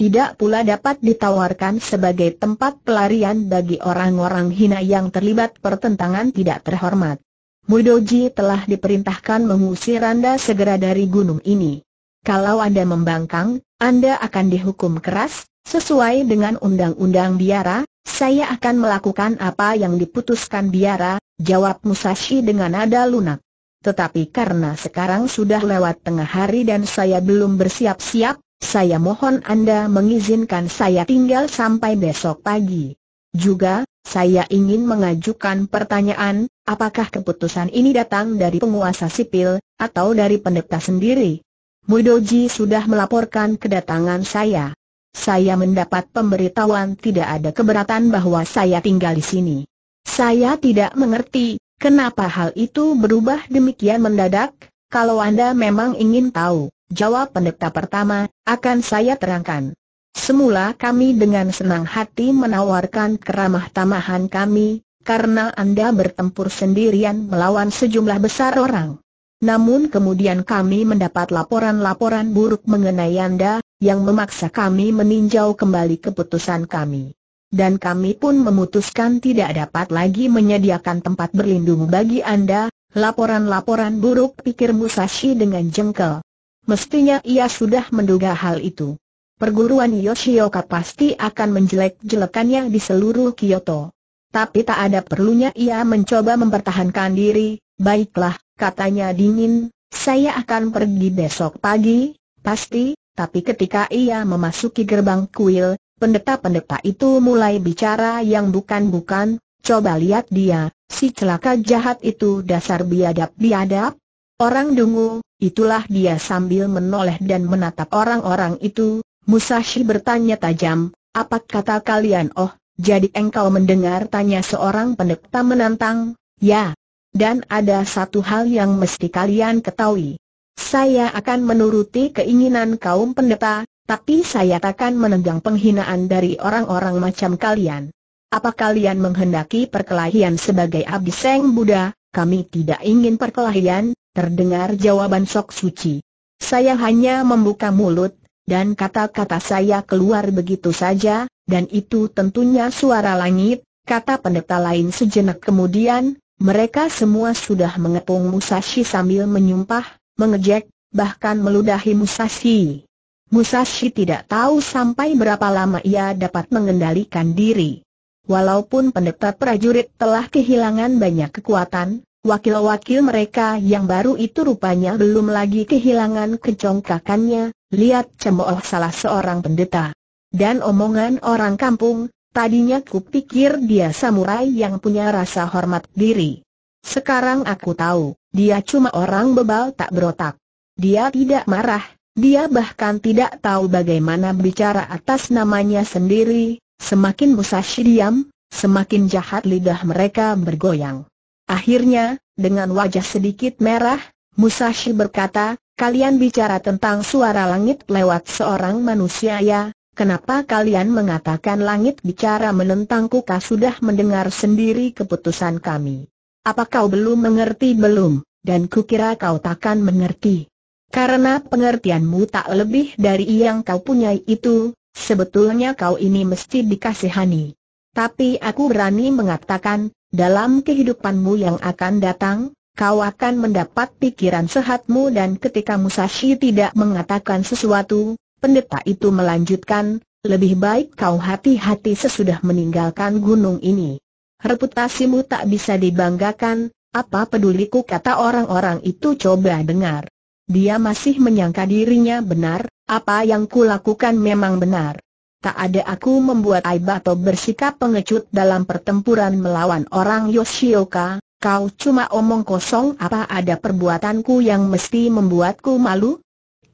Tidak pula dapat ditawarkan sebagai tempat pelarian bagi orang-orang hina yang terlibat pertentangan tidak terhormat. Mudoji telah diperintahkan mengusir Anda segera dari gunung ini. Kalau Anda membangkang, Anda akan dihukum keras, Sesuai dengan undang-undang biara, saya akan melakukan apa yang diputuskan biara, jawab Musashi dengan nada lunak. Tetapi karena sekarang sudah lewat tengah hari dan saya belum bersiap-siap, saya mohon Anda mengizinkan saya tinggal sampai besok pagi. Juga, saya ingin mengajukan pertanyaan, apakah keputusan ini datang dari penguasa sipil, atau dari pendeta sendiri? Mudoji sudah melaporkan kedatangan saya saya mendapat pemberitahuan tidak ada keberatan bahwa saya tinggal di sini. Saya tidak mengerti, kenapa hal itu berubah demikian mendadak, kalau Anda memang ingin tahu, jawab pendeta pertama, akan saya terangkan. Semula kami dengan senang hati menawarkan keramah tamahan kami, karena Anda bertempur sendirian melawan sejumlah besar orang. Namun kemudian kami mendapat laporan-laporan buruk mengenai Anda, yang memaksa kami meninjau kembali keputusan kami. Dan kami pun memutuskan tidak dapat lagi menyediakan tempat berlindung bagi Anda, laporan-laporan buruk pikir Musashi dengan jengkel. Mestinya ia sudah menduga hal itu. Perguruan Yoshioka pasti akan menjelek-jelekannya di seluruh Kyoto. Tapi tak ada perlunya ia mencoba mempertahankan diri, baiklah, katanya dingin, saya akan pergi besok pagi, pasti, tapi ketika ia memasuki gerbang kuil, pendeta-pendeta itu mulai bicara yang bukan-bukan, coba lihat dia, si celaka jahat itu dasar biadab-biadab. Orang dungu, itulah dia sambil menoleh dan menatap orang-orang itu, Musashi bertanya tajam, apa kata kalian oh, jadi engkau mendengar tanya seorang pendeta menantang, ya. Dan ada satu hal yang mesti kalian ketahui, saya akan menuruti keinginan kaum pendeta, tapi saya takkan menegang penghinaan dari orang-orang macam kalian. Apa kalian menghendaki perkelahian sebagai abdi seng Buddha? Kami tidak ingin perkelahian, terdengar jawaban Sok Suci. Saya hanya membuka mulut, dan kata-kata saya keluar begitu saja, dan itu tentunya suara langit, kata pendeta lain sejenak kemudian, mereka semua sudah mengepung Musashi sambil menyumpah, mengejek, bahkan meludahi Musashi. Musashi tidak tahu sampai berapa lama ia dapat mengendalikan diri. Walaupun pendeta prajurit telah kehilangan banyak kekuatan, wakil-wakil mereka yang baru itu rupanya belum lagi kehilangan kecongkakannya, lihat cemooh salah seorang pendeta. Dan omongan orang kampung, tadinya kupikir dia samurai yang punya rasa hormat diri. Sekarang aku tahu, dia cuma orang bebal tak berotak. Dia tidak marah, dia bahkan tidak tahu bagaimana bicara atas namanya sendiri, semakin Musashi diam, semakin jahat lidah mereka bergoyang. Akhirnya, dengan wajah sedikit merah, Musashi berkata, kalian bicara tentang suara langit lewat seorang manusia ya, kenapa kalian mengatakan langit bicara menentangku kah sudah mendengar sendiri keputusan kami. Apa kau belum mengerti belum, dan kukira kau takkan mengerti. Karena pengertianmu tak lebih dari yang kau punyai itu, sebetulnya kau ini mesti dikasihani. Tapi aku berani mengatakan, dalam kehidupanmu yang akan datang, kau akan mendapat pikiran sehatmu dan ketika Musashi tidak mengatakan sesuatu, pendeta itu melanjutkan, lebih baik kau hati-hati sesudah meninggalkan gunung ini reputasimu tak bisa dibanggakan, apa peduliku kata orang-orang itu coba dengar. Dia masih menyangka dirinya benar, apa yang kulakukan memang benar. Tak ada aku membuat aib atau bersikap pengecut dalam pertempuran melawan orang Yoshioka, kau cuma omong kosong apa ada perbuatanku yang mesti membuatku malu?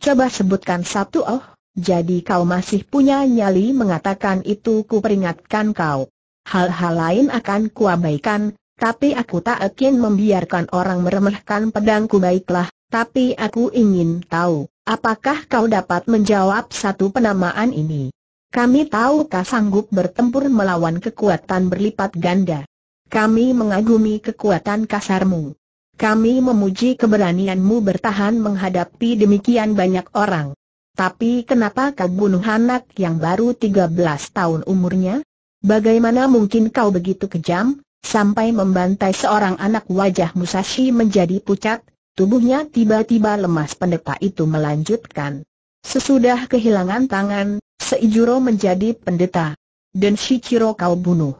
Coba sebutkan satu oh, jadi kau masih punya nyali mengatakan itu ku peringatkan kau. Hal-hal lain akan kuabaikan, tapi aku tak akan membiarkan orang meremehkan pedangku baiklah, tapi aku ingin tahu, apakah kau dapat menjawab satu penamaan ini? Kami tahu kau sanggup bertempur melawan kekuatan berlipat ganda. Kami mengagumi kekuatan kasarmu. Kami memuji keberanianmu bertahan menghadapi demikian banyak orang. Tapi kenapa kau bunuh anak yang baru 13 tahun umurnya? Bagaimana mungkin kau begitu kejam, sampai membantai seorang anak wajah Musashi menjadi pucat, tubuhnya tiba-tiba lemas pendeta itu melanjutkan. Sesudah kehilangan tangan, Seijuro menjadi pendeta. Dan Shichiro kau bunuh.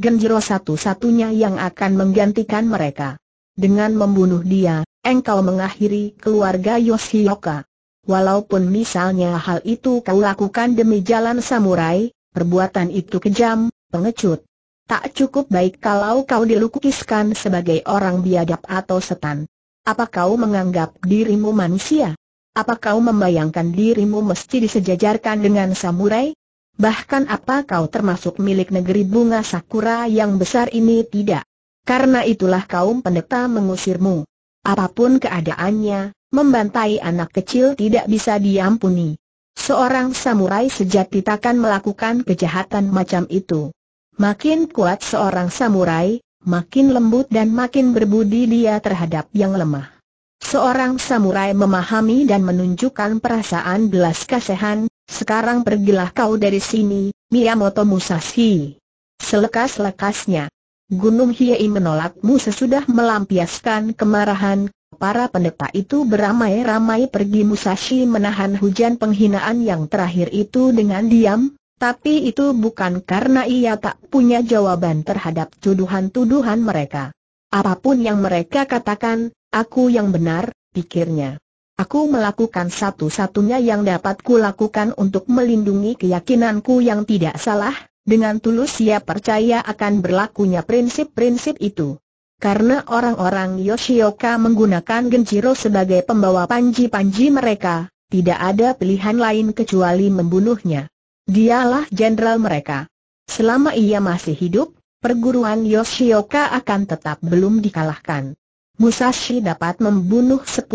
Genjiro satu-satunya yang akan menggantikan mereka. Dengan membunuh dia, engkau mengakhiri keluarga Yoshioka. Walaupun misalnya hal itu kau lakukan demi jalan samurai, Perbuatan itu kejam, pengecut. Tak cukup baik kalau kau dilukiskan sebagai orang biadab atau setan. Apa kau menganggap dirimu manusia? Apa kau membayangkan dirimu mesti disejajarkan dengan samurai? Bahkan apa kau termasuk milik negeri bunga sakura yang besar ini tidak? Karena itulah kaum pendeta mengusirmu. Apapun keadaannya, membantai anak kecil tidak bisa diampuni. Seorang samurai sejati takkan melakukan kejahatan macam itu. Makin kuat seorang samurai, makin lembut dan makin berbudi dia terhadap yang lemah. Seorang samurai memahami dan menunjukkan perasaan belas kasihan, sekarang pergilah kau dari sini, Miyamoto Musashi. Selekas-lekasnya, Gunung Hiei menolakmu sesudah melampiaskan kemarahan, Para pendeta itu beramai-ramai pergi Musashi menahan hujan penghinaan yang terakhir itu dengan diam, tapi itu bukan karena ia tak punya jawaban terhadap tuduhan-tuduhan mereka. Apapun yang mereka katakan, aku yang benar, pikirnya. Aku melakukan satu-satunya yang dapat kulakukan untuk melindungi keyakinanku yang tidak salah, dengan tulus ia percaya akan berlakunya prinsip-prinsip itu. Karena orang-orang Yoshioka menggunakan Genjiro sebagai pembawa panji-panji mereka, tidak ada pilihan lain kecuali membunuhnya. Dialah jenderal mereka. Selama ia masih hidup, perguruan Yoshioka akan tetap belum dikalahkan. Musashi dapat membunuh 10,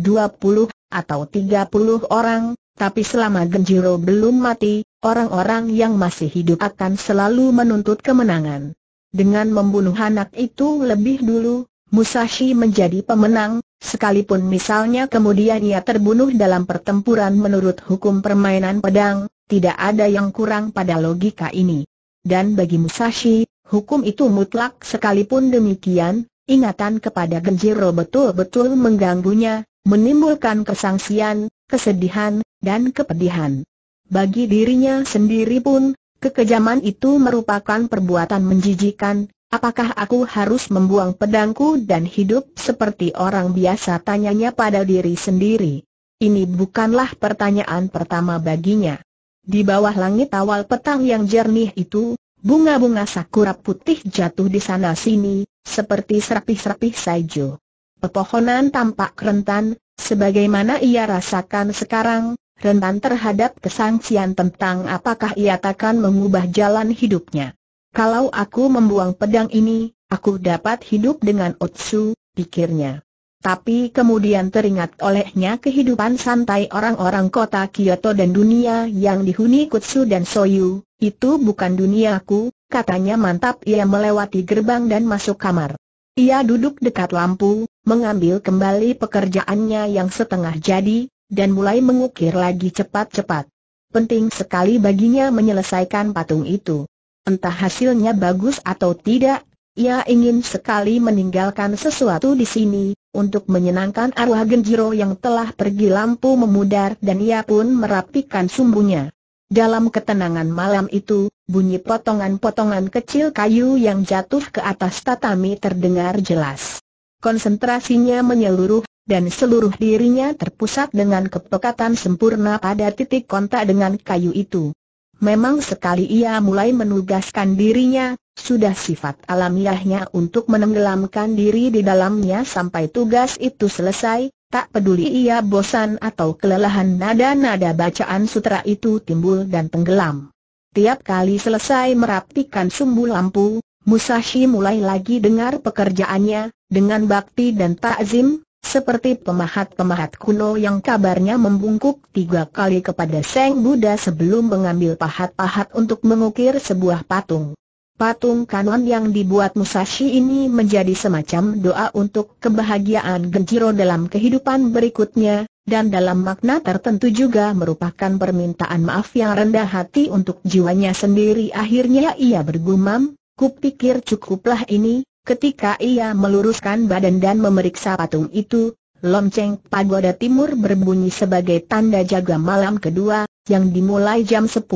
20, atau 30 orang, tapi selama Genjiro belum mati, orang-orang yang masih hidup akan selalu menuntut kemenangan. Dengan membunuh anak itu lebih dulu, Musashi menjadi pemenang, sekalipun misalnya kemudian ia terbunuh dalam pertempuran menurut hukum permainan pedang, tidak ada yang kurang pada logika ini. Dan bagi Musashi, hukum itu mutlak sekalipun demikian, ingatan kepada Genjiro betul-betul mengganggunya, menimbulkan kesangsian, kesedihan, dan kepedihan. Bagi dirinya sendiri pun, Kekejaman itu merupakan perbuatan menjijikan, apakah aku harus membuang pedangku dan hidup seperti orang biasa tanyanya pada diri sendiri. Ini bukanlah pertanyaan pertama baginya. Di bawah langit awal petang yang jernih itu, bunga-bunga sakura putih jatuh di sana-sini, seperti serapih-serapih saiju. Pepohonan tampak rentan, sebagaimana ia rasakan sekarang, rentan terhadap kesangsian tentang apakah ia takkan mengubah jalan hidupnya. Kalau aku membuang pedang ini, aku dapat hidup dengan Otsu, pikirnya. Tapi kemudian teringat olehnya kehidupan santai orang-orang kota Kyoto dan dunia yang dihuni Kutsu dan Soyu, itu bukan duniaku, katanya mantap ia melewati gerbang dan masuk kamar. Ia duduk dekat lampu, mengambil kembali pekerjaannya yang setengah jadi, dan mulai mengukir lagi cepat-cepat. Penting sekali baginya menyelesaikan patung itu. Entah hasilnya bagus atau tidak, ia ingin sekali meninggalkan sesuatu di sini, untuk menyenangkan arwah Genjiro yang telah pergi lampu memudar dan ia pun merapikan sumbunya. Dalam ketenangan malam itu, bunyi potongan-potongan kecil kayu yang jatuh ke atas tatami terdengar jelas. Konsentrasinya menyeluruh, dan seluruh dirinya terpusat dengan kepekatan sempurna pada titik kontak dengan kayu itu. Memang sekali ia mulai menugaskan dirinya, sudah sifat alamiahnya untuk menenggelamkan diri di dalamnya sampai tugas itu selesai, tak peduli ia bosan atau kelelahan nada-nada bacaan sutra itu timbul dan tenggelam. Tiap kali selesai merapikan sumbu lampu, Musashi mulai lagi dengar pekerjaannya, dengan bakti dan takzim, seperti pemahat-pemahat kuno yang kabarnya membungkuk tiga kali kepada Seng Buddha sebelum mengambil pahat-pahat untuk mengukir sebuah patung. Patung kanon yang dibuat Musashi ini menjadi semacam doa untuk kebahagiaan Genjiro dalam kehidupan berikutnya, dan dalam makna tertentu juga merupakan permintaan maaf yang rendah hati untuk jiwanya sendiri akhirnya ia bergumam, kupikir cukuplah ini, Ketika ia meluruskan badan dan memeriksa patung itu, lonceng pagoda timur berbunyi sebagai tanda jaga malam kedua, yang dimulai jam 10.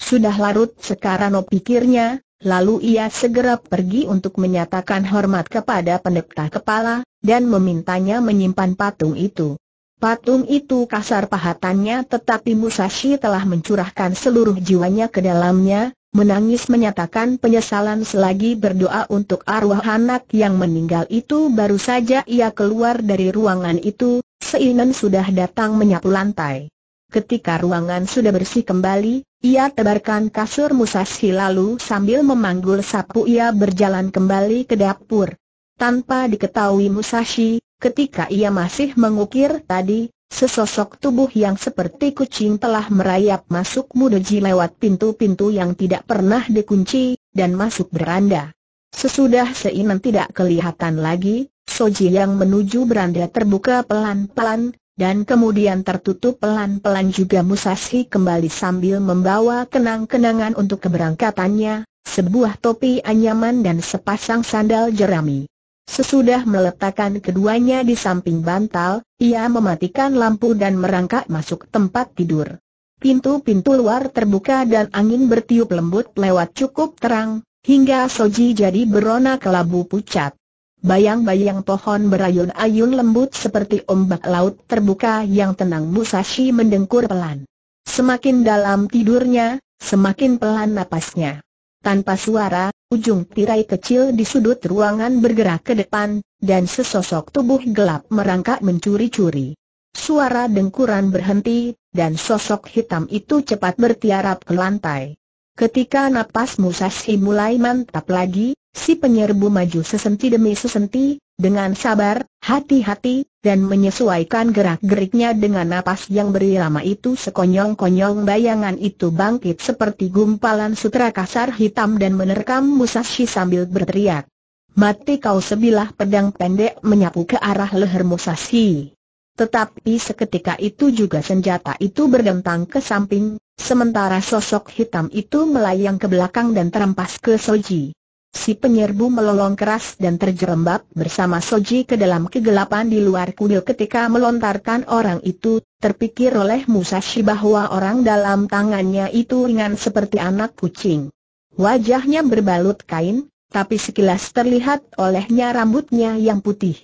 Sudah larut Sekarang pikirnya, lalu ia segera pergi untuk menyatakan hormat kepada pendekta kepala, dan memintanya menyimpan patung itu. Patung itu kasar pahatannya tetapi Musashi telah mencurahkan seluruh jiwanya ke dalamnya, menangis menyatakan penyesalan selagi berdoa untuk arwah anak yang meninggal itu baru saja ia keluar dari ruangan itu, Seinen sudah datang menyapu lantai. Ketika ruangan sudah bersih kembali, ia tebarkan kasur Musashi lalu sambil memanggul sapu ia berjalan kembali ke dapur. Tanpa diketahui Musashi, ketika ia masih mengukir tadi, Sesosok tubuh yang seperti kucing telah merayap masuk Mudoji lewat pintu-pintu yang tidak pernah dikunci, dan masuk beranda. Sesudah Seinan tidak kelihatan lagi, Soji yang menuju beranda terbuka pelan-pelan, dan kemudian tertutup pelan-pelan juga Musashi kembali sambil membawa kenang-kenangan untuk keberangkatannya, sebuah topi anyaman dan sepasang sandal jerami. Sesudah meletakkan keduanya di samping bantal, ia mematikan lampu dan merangkak masuk tempat tidur. Pintu-pintu luar terbuka dan angin bertiup lembut lewat cukup terang, hingga Soji jadi berona kelabu pucat. Bayang-bayang pohon berayun-ayun lembut seperti ombak laut terbuka yang tenang Musashi mendengkur pelan. Semakin dalam tidurnya, semakin pelan napasnya. Tanpa suara, Ujung tirai kecil di sudut ruangan bergerak ke depan, dan sesosok tubuh gelap merangkak mencuri-curi. Suara dengkuran berhenti, dan sosok hitam itu cepat bertiarap ke lantai. Ketika napas Musashi mulai mantap lagi, si penyerbu maju sesenti demi sesenti, dengan sabar, hati-hati, dan menyesuaikan gerak-geriknya dengan napas yang berirama itu sekonyong-konyong bayangan itu bangkit seperti gumpalan sutra kasar hitam dan menerkam Musashi sambil berteriak. Mati kau sebilah pedang pendek menyapu ke arah leher Musashi. Tetapi seketika itu juga senjata itu berdentang ke samping, sementara sosok hitam itu melayang ke belakang dan terempas ke Soji. Si penyerbu melolong keras dan terjerembab bersama Soji ke dalam kegelapan di luar kuil ketika melontarkan orang itu, terpikir oleh Musashi bahwa orang dalam tangannya itu ringan seperti anak kucing. Wajahnya berbalut kain, tapi sekilas terlihat olehnya rambutnya yang putih.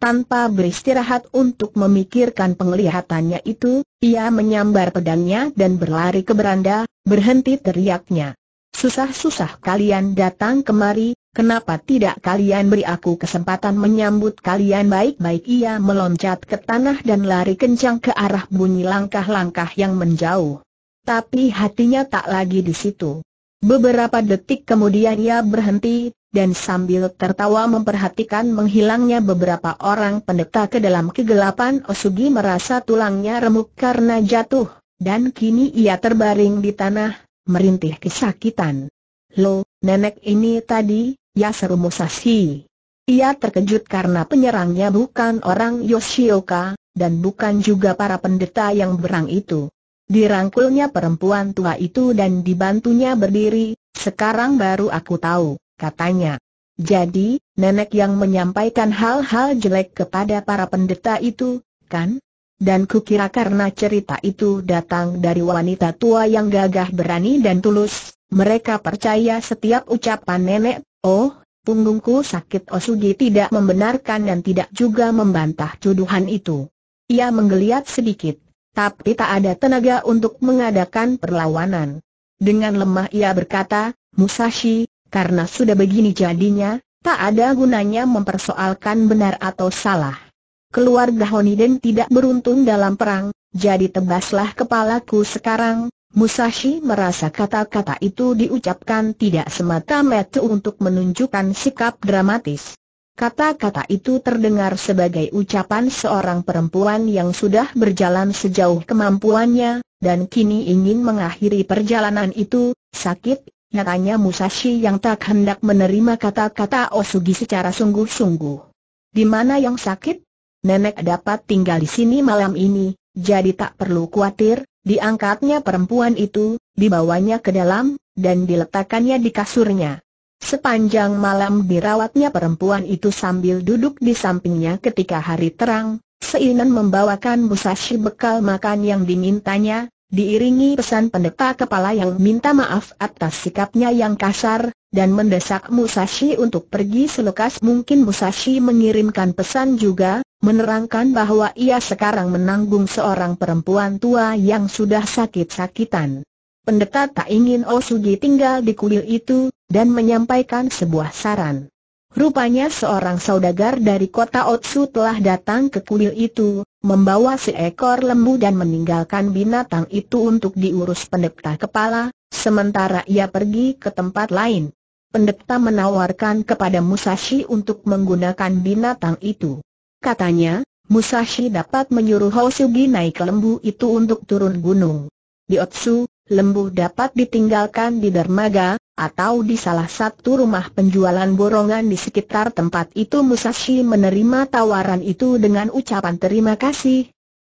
Tanpa beristirahat untuk memikirkan penglihatannya itu, ia menyambar pedangnya dan berlari ke beranda, berhenti teriaknya. Susah-susah kalian datang kemari, kenapa tidak kalian beri aku kesempatan menyambut kalian baik-baik ia meloncat ke tanah dan lari kencang ke arah bunyi langkah-langkah yang menjauh. Tapi hatinya tak lagi di situ. Beberapa detik kemudian ia berhenti, dan sambil tertawa memperhatikan menghilangnya beberapa orang pendeta ke dalam kegelapan Osugi merasa tulangnya remuk karena jatuh, dan kini ia terbaring di tanah, merintih kesakitan. Lo, nenek ini tadi, ya seru Musashi. Ia terkejut karena penyerangnya bukan orang Yoshioka, dan bukan juga para pendeta yang berang itu. Dirangkulnya perempuan tua itu dan dibantunya berdiri, sekarang baru aku tahu, katanya. Jadi, nenek yang menyampaikan hal-hal jelek kepada para pendeta itu, kan? dan kukira karena cerita itu datang dari wanita tua yang gagah berani dan tulus, mereka percaya setiap ucapan nenek, oh, punggungku sakit Osugi tidak membenarkan dan tidak juga membantah tuduhan itu. Ia menggeliat sedikit, tapi tak ada tenaga untuk mengadakan perlawanan. Dengan lemah ia berkata, Musashi, karena sudah begini jadinya, tak ada gunanya mempersoalkan benar atau salah keluarga Honiden tidak beruntung dalam perang, jadi tebaslah kepalaku sekarang. Musashi merasa kata-kata itu diucapkan tidak semata-mata untuk menunjukkan sikap dramatis. Kata-kata itu terdengar sebagai ucapan seorang perempuan yang sudah berjalan sejauh kemampuannya, dan kini ingin mengakhiri perjalanan itu, sakit Nyatanya Musashi yang tak hendak menerima kata-kata Osugi secara sungguh-sungguh. Di mana yang sakit? nenek dapat tinggal di sini malam ini, jadi tak perlu khawatir, diangkatnya perempuan itu, dibawanya ke dalam, dan diletakkannya di kasurnya. Sepanjang malam dirawatnya perempuan itu sambil duduk di sampingnya ketika hari terang, Seinan membawakan Musashi bekal makan yang dimintanya, diiringi pesan pendeta kepala yang minta maaf atas sikapnya yang kasar, dan mendesak Musashi untuk pergi selukas mungkin Musashi mengirimkan pesan juga, menerangkan bahwa ia sekarang menanggung seorang perempuan tua yang sudah sakit-sakitan. Pendeta tak ingin Osugi oh tinggal di kuil itu, dan menyampaikan sebuah saran. Rupanya seorang saudagar dari kota Otsu telah datang ke kuil itu, membawa seekor lembu dan meninggalkan binatang itu untuk diurus pendeta kepala, sementara ia pergi ke tempat lain. Pendeta menawarkan kepada Musashi untuk menggunakan binatang itu. Katanya, Musashi dapat menyuruh Hosugi naik lembu itu untuk turun gunung. Di Otsu, lembu dapat ditinggalkan di dermaga, atau di salah satu rumah penjualan borongan di sekitar tempat itu Musashi menerima tawaran itu dengan ucapan terima kasih,